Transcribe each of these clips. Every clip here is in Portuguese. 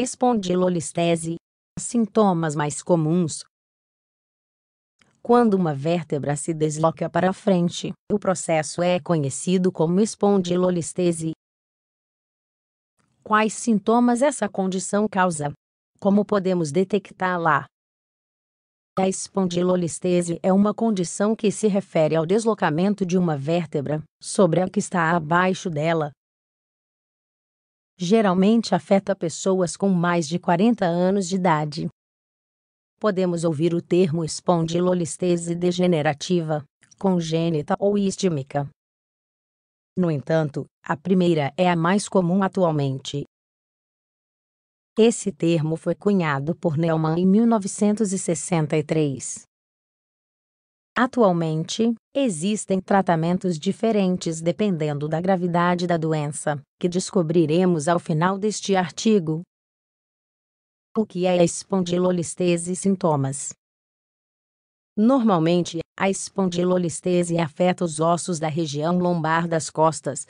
espondilolistese. Sintomas mais comuns. Quando uma vértebra se desloca para frente, o processo é conhecido como espondilolistese. Quais sintomas essa condição causa? Como podemos detectá-la? A espondilolistese é uma condição que se refere ao deslocamento de uma vértebra sobre a que está abaixo dela, geralmente afeta pessoas com mais de 40 anos de idade. Podemos ouvir o termo espondilolistese degenerativa, congênita ou istmica. No entanto, a primeira é a mais comum atualmente. Esse termo foi cunhado por Neumann em 1963. Atualmente, existem tratamentos diferentes dependendo da gravidade da doença, que descobriremos ao final deste artigo. O que é a espondilolistese e sintomas? Normalmente, a espondilolistese afeta os ossos da região lombar das costas.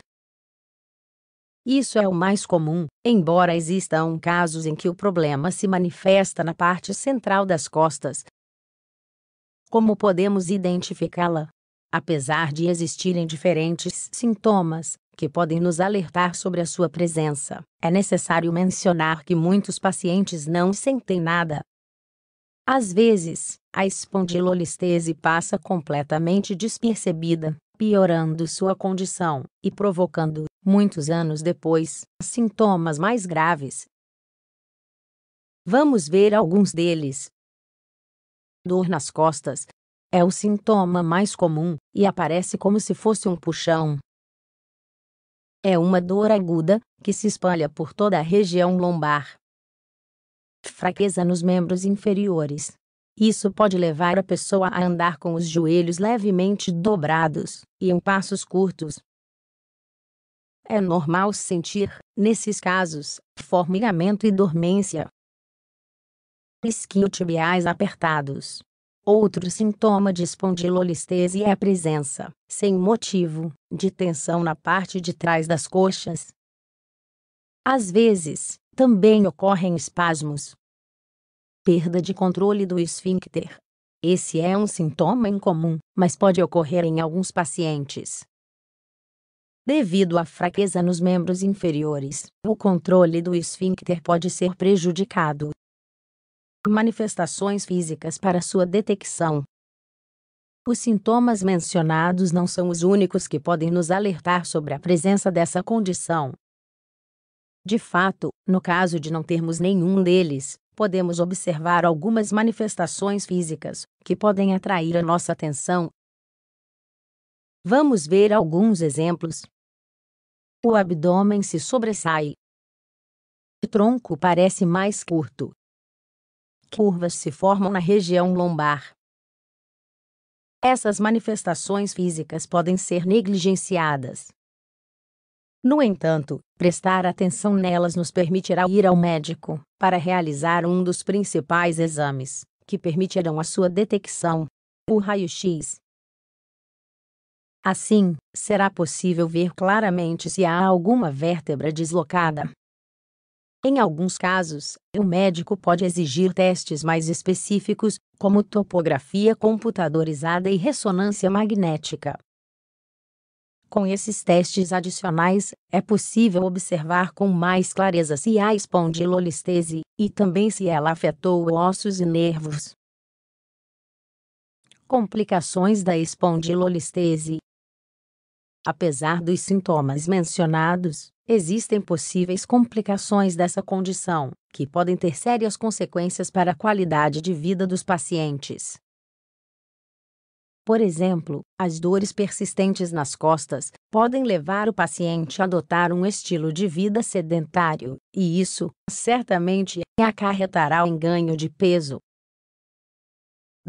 Isso é o mais comum, embora existam casos em que o problema se manifesta na parte central das costas, como podemos identificá-la? Apesar de existirem diferentes sintomas que podem nos alertar sobre a sua presença, é necessário mencionar que muitos pacientes não sentem nada. Às vezes, a espondilolistese passa completamente despercebida, piorando sua condição e provocando, muitos anos depois, sintomas mais graves. Vamos ver alguns deles. Dor nas costas é o sintoma mais comum e aparece como se fosse um puxão. É uma dor aguda que se espalha por toda a região lombar. Fraqueza nos membros inferiores. Isso pode levar a pessoa a andar com os joelhos levemente dobrados e em passos curtos. É normal sentir, nesses casos, formigamento e dormência, isquiotibiais apertados. Outro sintoma de espondilolistese é a presença, sem motivo, de tensão na parte de trás das coxas. Às vezes, também ocorrem espasmos. Perda de controle do esfíncter. Esse é um sintoma incomum, mas pode ocorrer em alguns pacientes. Devido à fraqueza nos membros inferiores, o controle do esfíncter pode ser prejudicado manifestações físicas para sua detecção. Os sintomas mencionados não são os únicos que podem nos alertar sobre a presença dessa condição. De fato, no caso de não termos nenhum deles, podemos observar algumas manifestações físicas que podem atrair a nossa atenção. Vamos ver alguns exemplos. O abdômen se sobressai. O tronco parece mais curto, curvas se formam na região lombar. Essas manifestações físicas podem ser negligenciadas. No entanto, prestar atenção nelas nos permitirá ir ao médico para realizar um dos principais exames que permitirão a sua detecção, o raio-x. Assim, será possível ver claramente se há alguma vértebra deslocada em alguns casos, o médico pode exigir testes mais específicos, como topografia computadorizada e ressonância magnética. Com esses testes adicionais, é possível observar com mais clareza se há espondilolistese e também se ela afetou ossos e nervos. Complicações da espondilolistese Apesar dos sintomas mencionados, existem possíveis complicações dessa condição, que podem ter sérias consequências para a qualidade de vida dos pacientes. Por exemplo, as dores persistentes nas costas podem levar o paciente a adotar um estilo de vida sedentário, e isso certamente acarretará em ganho de peso,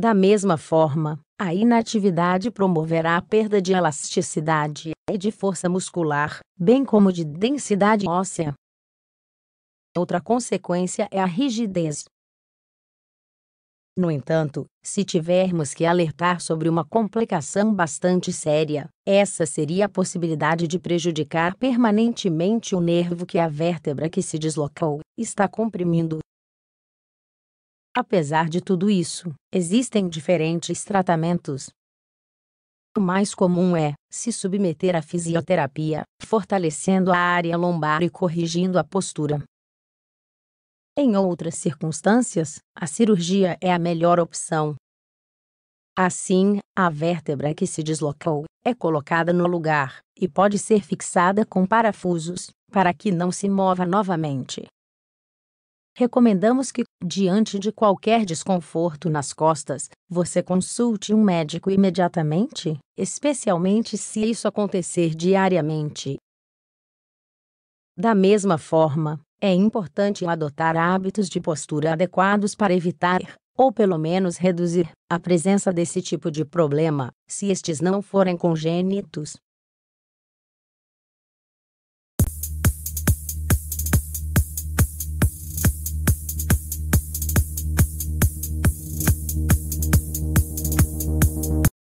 da mesma forma, a inatividade promoverá a perda de elasticidade e de força muscular, bem como de densidade óssea. Outra consequência é a rigidez. No entanto, se tivermos que alertar sobre uma complicação bastante séria, essa seria a possibilidade de prejudicar permanentemente o nervo que a vértebra que se deslocou está comprimindo, Apesar de tudo isso, existem diferentes tratamentos. O mais comum é se submeter à fisioterapia, fortalecendo a área lombar e corrigindo a postura. Em outras circunstâncias, a cirurgia é a melhor opção. Assim, a vértebra que se deslocou é colocada no lugar e pode ser fixada com parafusos para que não se mova novamente recomendamos que, diante de qualquer desconforto nas costas, você consulte um médico imediatamente, especialmente se isso acontecer diariamente. Da mesma forma, é importante adotar hábitos de postura adequados para evitar, ou pelo menos reduzir, a presença desse tipo de problema, se estes não forem congênitos.